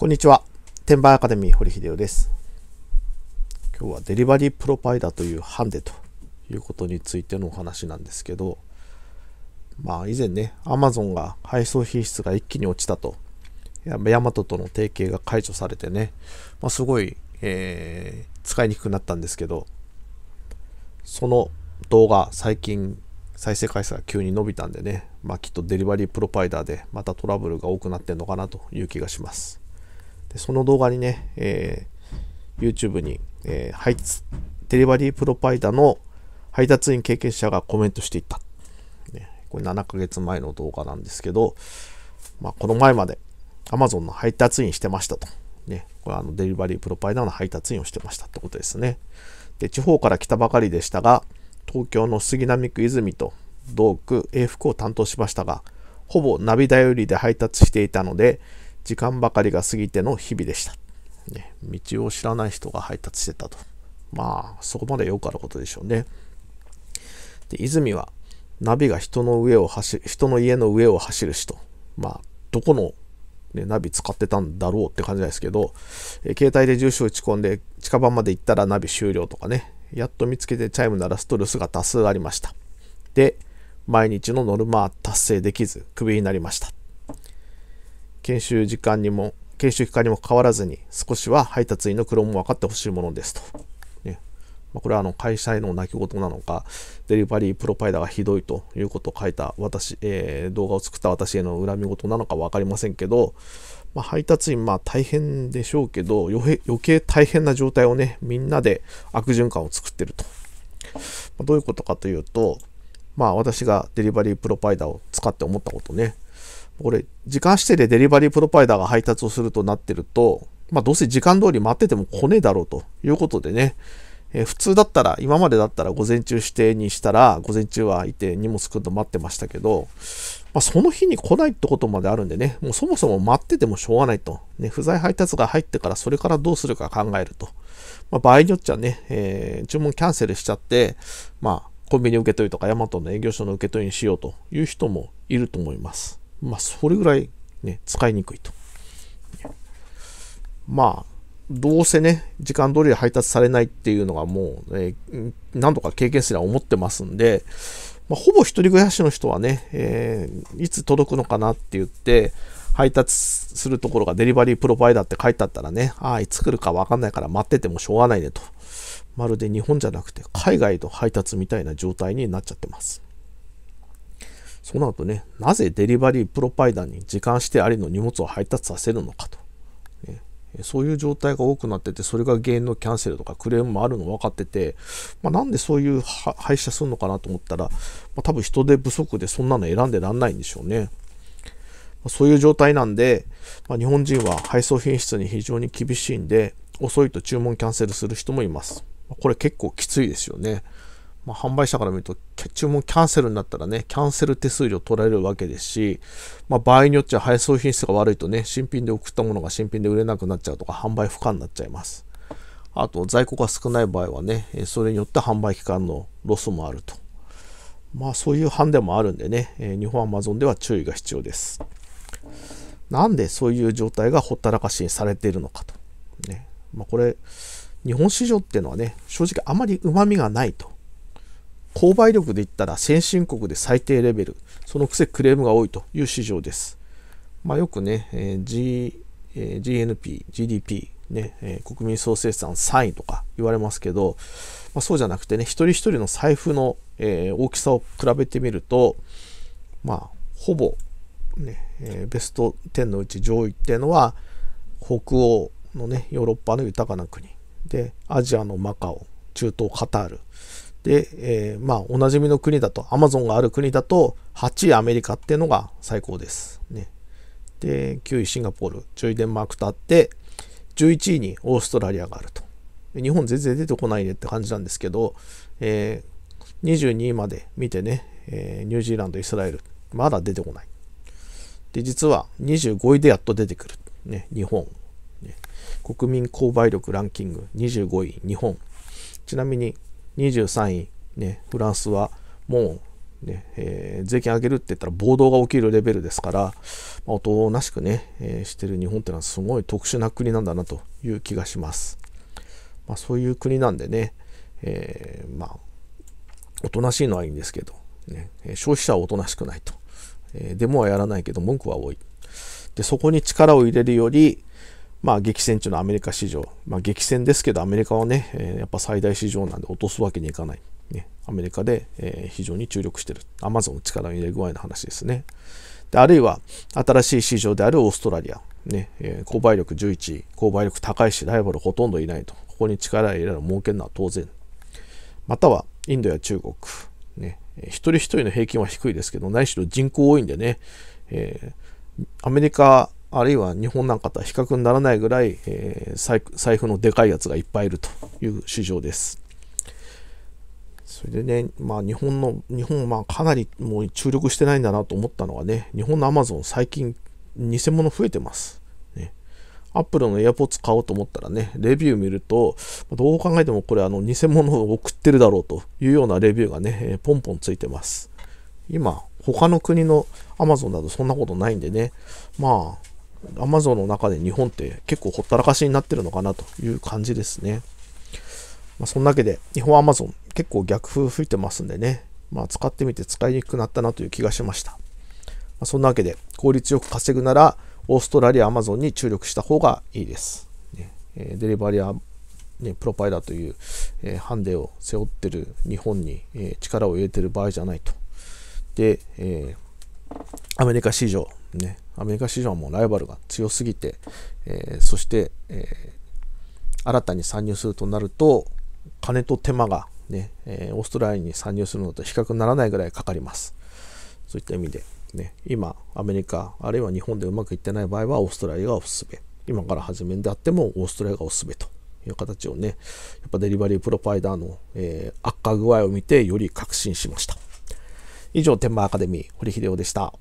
こんにちは。転売アカデミー堀秀夫です。今日はデリバリープロパイダーというハンデということについてのお話なんですけど、まあ以前ね、Amazon が配送品質が一気に落ちたと、ヤマトとの提携が解除されてね、まあ、すごい、えー、使いにくくなったんですけど、その動画最近再生回数が急に伸びたんでね、まあ、きっとデリバリープロパイダーでまたトラブルが多くなってんのかなという気がします。でその動画にね、えー、YouTube に、えー、配達デリバリープロパイダーの配達員経験者がコメントしていった。ね、これ7ヶ月前の動画なんですけど、まあ、この前まで Amazon の配達員してましたと。ね、これあのデリバリープロパイダーの配達員をしてましたってことですね。で、地方から来たばかりでしたが、東京の杉並区泉と同区永福を担当しましたが、ほぼナビ頼りで配達していたので、時間ばかりが過ぎての日々でした。ね、道を知らない人が配達してたと。まあ、そこまでよくあることでしょうね。で、泉は、ナビが人の上を走人の家の上を走る人。まあ、どこの、ね、ナビ使ってたんだろうって感じですけど、え携帯で住所打ち込んで、近場まで行ったらナビ終了とかね、やっと見つけてチャイムならストレスが多数ありました。で、毎日のノルマ達成できず、クビになりました。研修時間にも、研修期間にもかかわらずに、少しは配達員の苦労も分かってほしいものですと。ねまあ、これはあの会社への泣き言なのか、デリバリープロパイダーがひどいということを書いた私、えー、動画を作った私への恨み事なのか分かりませんけど、まあ、配達員、まあ大変でしょうけど、余計大変な状態をね、みんなで悪循環を作ってると。まあ、どういうことかというと、まあ私がデリバリープロパイダーを使って思ったことね、これ、時間指定でデリバリープロパイダーが配達をするとなってると、まあ、どうせ時間通り待ってても来ねえだろうということでね、えー、普通だったら、今までだったら午前中指定にしたら、午前中はいて荷物来ると待ってましたけど、まあ、その日に来ないってことまであるんでね、もうそもそも待っててもしょうがないと。ね、不在配達が入ってから、それからどうするか考えると。まあ、場合によっちゃね、えー、注文キャンセルしちゃって、まあ、コンビニ受け取りとかヤマトの営業所の受け取りにしようという人もいると思います。まあ、それぐらいね、使いにくいと。まあ、どうせね、時間通り配達されないっていうのがもう、えー、何度か経験すら思ってますんで、まあ、ほぼ一人暮らしの人はね、えー、いつ届くのかなって言って、配達するところがデリバリープロバイダーって書いてあったらね、ああ、いつ来るかわかんないから待っててもしょうがないねと。まるで日本じゃなくて海外と配達みたいな状態になっちゃってます。そのなね、なぜデリバリープロパイダーに時間してありの荷物を配達させるのかと。ね、そういう状態が多くなってて、それが原因のキャンセルとかクレームもあるの分かってて、まあ、なんでそういう配車するのかなと思ったら、まあ、多分人手不足でそんなの選んでらんないんでしょうね。まあ、そういう状態なんで、ま日本人は配送品質に非常に厳しいんで、遅いと注文キャンセルする人もいます。これ結構きついですよね。ま販売者から見ると注文キャンセルになったらね、キャンセル手数料取られるわけですし、まあ、場合によっては配送品質が悪いとね、新品で送ったものが新品で売れなくなっちゃうとか、販売不可になっちゃいます。あと、在庫が少ない場合はね、それによって販売期間のロスもあると。まあ、そういう判でもあるんでね、日本アマゾンでは注意が必要です。なんでそういう状態がほったらかしにされているのかと。ね。まあ、これ、日本市場っていうのはね、正直あまり旨味がないと。購買力で言ったら先進国で最低レベル、そのくせクレームが多いという市場です。まあ、よくね、えー G えー、GNP、GDP、ねえー、国民総生産3位とか言われますけど、まあ、そうじゃなくてね、一人一人の財布の、えー、大きさを比べてみると、まあ、ほぼね、ベスト10のうち上位っていうのは、北欧のね、ヨーロッパの豊かな国、で、アジアのマカオ、中東カタール、で、えー、まあ、おなじみの国だと、アマゾンがある国だと、8位アメリカっていうのが最高です。ね。で、9位シンガポール、10位デンマークとあって、11位にオーストラリアがあると。日本全然出てこないねって感じなんですけど、えー、22位まで見てね、えー、ニュージーランド、イスラエル、まだ出てこない。で、実は25位でやっと出てくる。ね、日本。ね、国民購買力ランキング25位、日本。ちなみに23位、ね、フランスはもうね、えー、税金上げるって言ったら暴動が起きるレベルですから、まあ、おとなしくね、えー、してる日本ってのはすごい特殊な国なんだなという気がします。まあ、そういう国なんでね、えー、まあ、おとなしいのはいいんですけど、ね、消費者はおとなしくないと。えデモはやらないけど文句は多い。で、そこに力を入れるより、まあ、激戦中のアメリカ市場、まあ、激戦ですけど、アメリカはね、えー、やっぱ最大市場なんで落とすわけにいかない。ね、アメリカで、えー、非常に注力してる。アマゾンの力の入れ具合の話ですね。であるいは、新しい市場であるオーストラリア。ね、えー、購買力11位、購買力高いし、ライバルほとんどいないと。ここに力を入れるの儲けるのは当然。または、インドや中国。ね、一人一人の平均は低いですけど、何しろ人口多いんでね、えー、アメリカあるいは日本なんかとは比較にならないぐらい、えー、財布のでかいやつがいっぱいいるという市場です。それでね、まあ日本の、日本まあかなりもう注力してないんだなと思ったのはね、日本のアマゾン最近偽物増えてます。ね、Apple の AirPods 買おうと思ったらね、レビュー見ると、どう考えてもこれあの偽物を送ってるだろうというようなレビューがね、えー、ポンポンついてます。今、他の国のアマゾンなどだとそんなことないんでね、まあアマゾンの中で日本って結構ほったらかしになってるのかなという感じですね。まあ、そんなわけで、日本アマゾン結構逆風吹いてますんでね、まあ、使ってみて使いにくくなったなという気がしました。まあ、そんなわけで、効率よく稼ぐなら、オーストラリアアマゾンに注力した方がいいです。ねえデリバリア、ね、プロパイダーという、えー、ハンデを背負ってる日本に、えー、力を入れてる場合じゃないと。で、えー、アメリカ市場、ね、アメリカ市場もライバルが強すぎて、えー、そして、えー、新たに参入するとなると、金と手間がね、えオーストラリアに参入するのと比較にならないぐらいかかります。そういった意味で、ね、今、アメリカ、あるいは日本でうまくいってない場合は、オーストラリアがおすすめ。今から始めであっても、オーストラリアがおすすめという形をね、やっぱデリバリープロパイダーの、えー、悪化具合を見て、より確信しました。以上、天満アカデミー、堀秀夫でした。